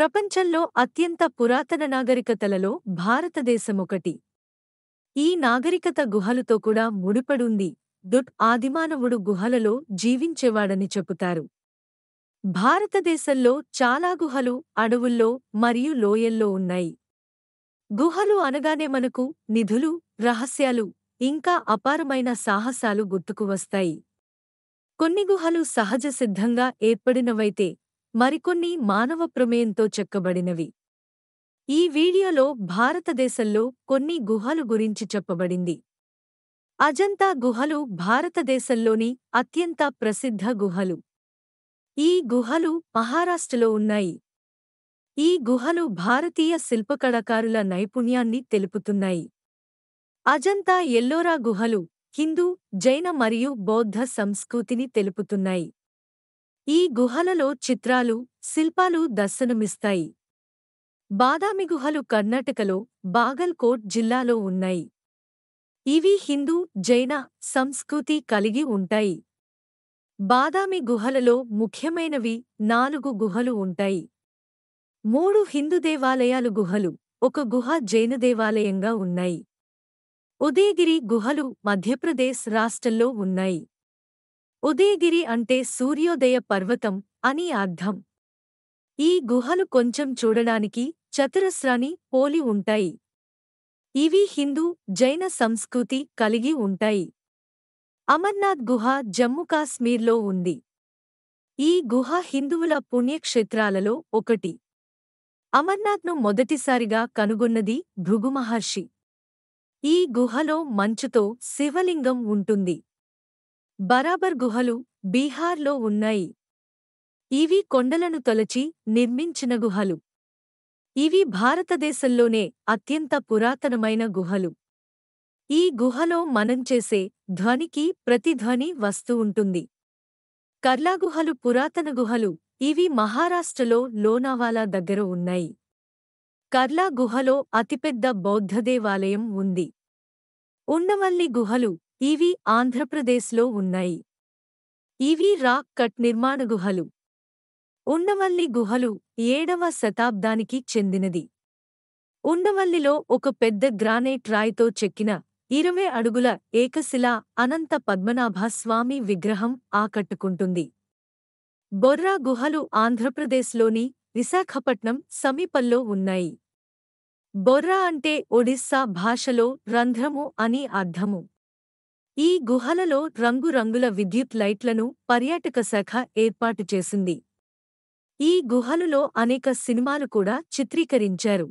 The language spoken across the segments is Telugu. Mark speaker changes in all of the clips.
Speaker 1: ప్రపంచంలో అత్యంత పురాతన నాగరికతలలో భారతదేశమొకటి ఈ నాగరికత గుహలుతో కూడా ముడిపడుంది దుట్ ఆదిమానవుడు గుహలలో జీవించేవాడని చెబుతారు భారతదేశంలో చాలా గుహలు అడవుల్లో మరియు లోయల్లో ఉన్నాయి గుహలు అనగానే మనకు నిధులు రహస్యాలు ఇంకా అపారమైన సాహసాలు గుర్తుకు వస్తాయి కొన్ని గుహలు సహజసిద్ధంగా ఏర్పడినవైతే మరికొన్ని మానవ ప్రమేయంతో చెక్కబడినవి ఈ వీడియోలో భారతదేశంలో కొన్ని గుహలు గురించి చెప్పబడింది అజంతా గుహలు భారతదేశంలోని అత్యంత ప్రసిద్ధ గుహలు ఈ గుహలు మహారాష్ట్రలో ఉన్నాయి ఈ గుహలు భారతీయ శిల్పకళాకారుల నైపుణ్యాన్ని తెలుపుతున్నాయి అజంతా ఎల్లోరా గుహలు హిందూ జైన మరియు బౌద్ధ సంస్కృతిని తెలుపుతున్నాయి ఈ గుహలలో చిత్రాలు శిల్పాలు దర్శనమిస్తాయి బాదామి గుహలు కర్ణాటకలో బాగల్కోట్ జిల్లాలో ఉన్నాయి ఇవి హిందూ జైన సంస్కృతి కలిగి ఉంటాయి బాదామి గుహలలో ముఖ్యమైనవి నాలుగు గుహలు ఉంటాయి మూడు హిందూ దేవాలయాలు గుహలు ఒక గుహ జైన దేవాలయంగా ఉన్నాయి ఉదయగిరి గుహలు మధ్యప్రదేశ్ రాష్ట్రంలో ఉన్నాయి ఉదయగిరి అంటే సూర్యోదయ పర్వతం అని అర్థం ఈ గుహలు కొంచెం చూడడానికి చతురస్రాని పోలి ఉంటాయి ఇవి హిందూ జైన సంస్కృతి కలిగి ఉంటాయి అమర్నాథ్ గుహ జమ్మూకాశ్మీర్లో ఉంది ఈ గుహ హిందువుల పుణ్యక్షేత్రాలలో ఒకటి అమర్నాథ్ను మొదటిసారిగా కనుగొన్నది భృగుమహర్షి ఈ గుహలో మంచుతో శివలింగం ఉంటుంది బరాబర్ గుహలు బీహార్లో ఉన్నాయి ఇవి కొండలను తొలచి నిర్మించిన గుహలు ఇవి భారతదేశంలోనే అత్యంత పురాతనమైన గుహలు ఈ గుహలో మనం చేసే ధ్వనికి ప్రతిధ్వని వస్తూ ఉంటుంది కర్లాగుహలు పురాతన గుహలు ఇవి మహారాష్ట్రలో లోనావాలా దగ్గర ఉన్నాయి కర్లా గుహలో అతిపెద్ద బౌద్ధదేవాలయం ఉంది ఉండవల్లి గుహలు ఇవి ఆంధ్రప్రదేశ్లో ఉన్నాయి ఇవి రాక్ కట్ నిర్మాణ గుహలు ఉండవల్లి గుహలు ఏడవ శతాబ్దానికి చెందినది ఉండవల్లిలో ఒక పెద్ద గ్రానైట్ రాయితో చెక్కిన ఇరవై అడుగుల ఏకశిలా అనంత పద్మనాభస్వామి విగ్రహం ఆకట్టుకుంటుంది బొర్రా గుహలు ఆంధ్రప్రదేశ్లోని విశాఖపట్నం సమీపంలో ఉన్నాయి బొర్రా అంటే ఒడిస్సా భాషలో రంధ్రము అని అర్థము ఈ గుహలలో రంగురంగుల విద్యుత్ లైట్లను పర్యాటక శాఖ ఏర్పాటు చేసింది ఈ గుహలలో అనేక సినిమాలు కూడా చిత్రీకరించారు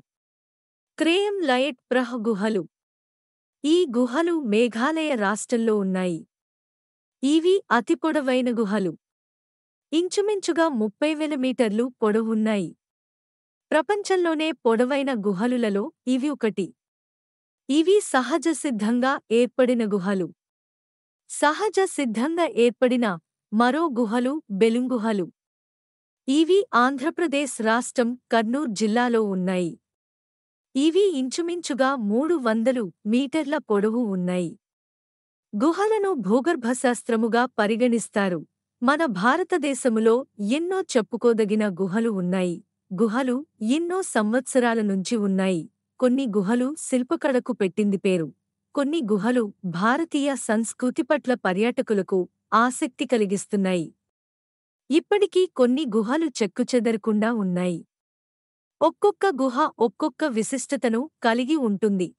Speaker 1: క్రేయం లయట్ ప్రహ్ గుహలు ఈ గుహలు మేఘాలయ రాష్ట్రంలో ఉన్నాయి ఇవి అతి పొడవైన గుహలు ఇంచుమించుగా ముప్పై వేల మీటర్లు పొడవున్నాయి ప్రపంచంలోనే పొడవైన గుహలులలో ఇవి ఒకటి ఇవి సహజసిద్ధంగా ఏర్పడిన గుహలు సహజ సిద్ధంగా ఏర్పడిన మరో గుహలు బెలుంగుహలు ఇవి ఆంధ్రప్రదేశ్ రాష్ట్రం కర్నూర్ జిల్లాలో ఉన్నాయి ఇవి ఇంచుమించుగా మూడు వందలు మీటర్ల పొడవు ఉన్నాయి గుహలను భూగర్భశాస్త్రముగా పరిగణిస్తారు మన భారతదేశములో ఎన్నో చెప్పుకోదగిన గుహలు ఉన్నాయి గుహలు ఎన్నో సంవత్సరాల నుంచి ఉన్నాయి కొన్ని గుహలు శిల్పకళకు పెట్టింది పేరు కొన్ని గుహలు భారతీయ సంస్కృతి పట్ల పర్యాటకులకు ఆసక్తి కలిగిస్తున్నాయి ఇప్పటికీ కొన్ని గుహలు చెక్కుచెదరకుండా ఉన్నాయి ఒక్కొక్క గుహ ఒక్కొక్క విశిష్టతను కలిగి ఉంటుంది